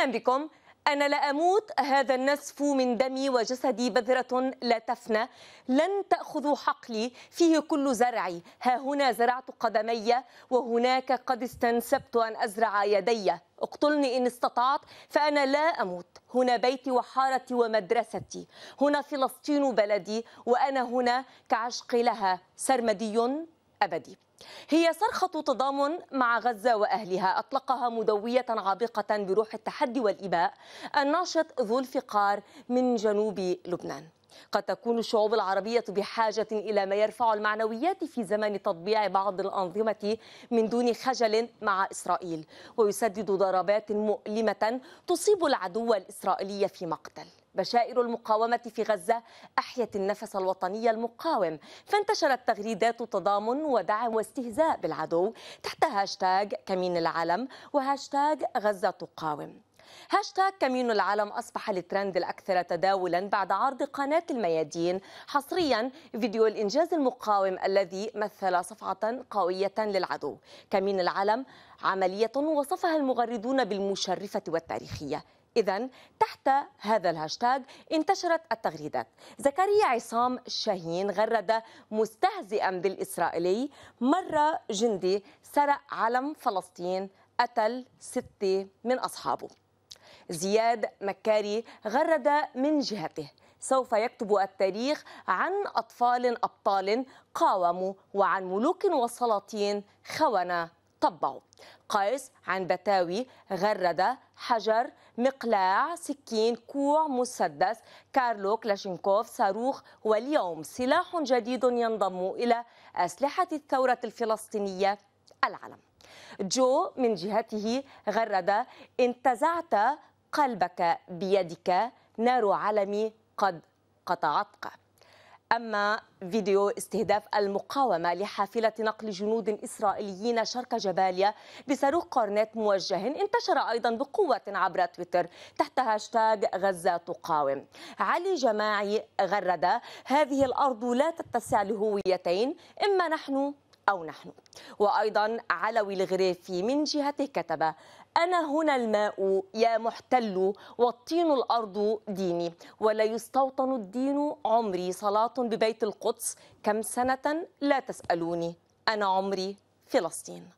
أهلا بكم أنا لا أموت هذا النسف من دمي وجسدي بذرة لا تفنى لن تأخذوا حقلي فيه كل زرعي ها هنا زرعت قدمي وهناك قد استنسبت أن أزرع يدي اقتلني إن استطعت فأنا لا أموت هنا بيتي وحارتي ومدرستي هنا فلسطين بلدي وأنا هنا كعشق لها سرمدي أبدي هي صرخة تضامن مع غزة وأهلها أطلقها مدوية عابقة بروح التحدي والإباء الناشط ذو الفقار من جنوب لبنان قد تكون الشعوب العربية بحاجة إلى ما يرفع المعنويات في زمن تطبيع بعض الأنظمة من دون خجل مع إسرائيل ويسدد ضربات مؤلمة تصيب العدو الإسرائيلي في مقتل بشائر المقاومة في غزة أحيت النفس الوطني المقاوم فانتشرت تغريدات تضامن ودعم واستهزاء بالعدو تحت هاشتاغ كمين العلم وهاشتاغ غزة تقاوم هاشتاغ كمين العالم أصبح الترند الأكثر تداولا بعد عرض قناة الميادين حصريا فيديو الإنجاز المقاوم الذي مثل صفعة قوية للعدو كمين العالم عملية وصفها المغردون بالمشرفة والتاريخية إذا تحت هذا الهاشتاج انتشرت التغريدات زكريا عصام شاهين غرد مستهزئا بالإسرائيلي مرة جندي سرق علم فلسطين قتل ستة من أصحابه زياد مكاري غرد من جهته سوف يكتب التاريخ عن أطفال أبطال قاوموا وعن ملوك وسلاطين خونة طبعوا قيس عن بتاوي غردة حجر مقلاع سكين كوع مسدس كارلو كلاشينكوف صاروخ واليوم سلاح جديد ينضم إلى أسلحة الثورة الفلسطينية العلم جو من جهته غرد انتزعت قلبك بيدك نار عالمي قد قطعتك أما فيديو استهداف المقاومة لحافلة نقل جنود إسرائيليين شرق جباليا بصاروخ كورنيت موجه انتشر أيضا بقوة عبر تويتر تحت هاشتاغ غزة تقاوم علي جماعي غرد هذه الأرض لا تتسع لهويتين إما نحن أو نحن وأيضا علوي الغريفي من جهته كتب أنا هنا الماء يا محتل والطين الأرض ديني ولا يستوطن الدين عمري صلاة ببيت القدس كم سنة لا تسألوني أنا عمري فلسطين